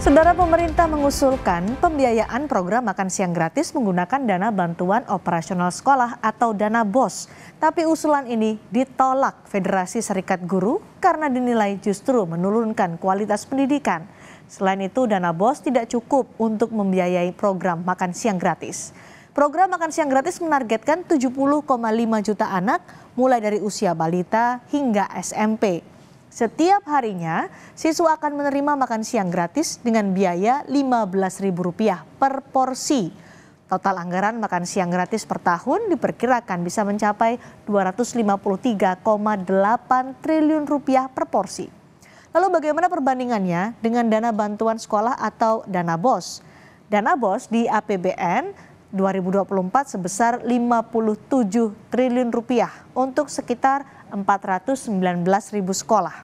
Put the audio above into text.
Saudara pemerintah mengusulkan pembiayaan program makan siang gratis menggunakan dana bantuan operasional sekolah atau dana BOS. Tapi usulan ini ditolak Federasi Serikat Guru karena dinilai justru menurunkan kualitas pendidikan. Selain itu dana BOS tidak cukup untuk membiayai program makan siang gratis. Program makan siang gratis menargetkan 70,5 juta anak mulai dari usia balita hingga SMP. Setiap harinya, siswa akan menerima makan siang gratis dengan biaya Rp15.000 per porsi. Total anggaran makan siang gratis per tahun diperkirakan bisa mencapai 253,8 triliun rupiah per porsi. Lalu bagaimana perbandingannya dengan dana bantuan sekolah atau dana BOS? Dana BOS di APBN 2024 sebesar 57 triliun rupiah untuk sekitar 419 ribu sekolah.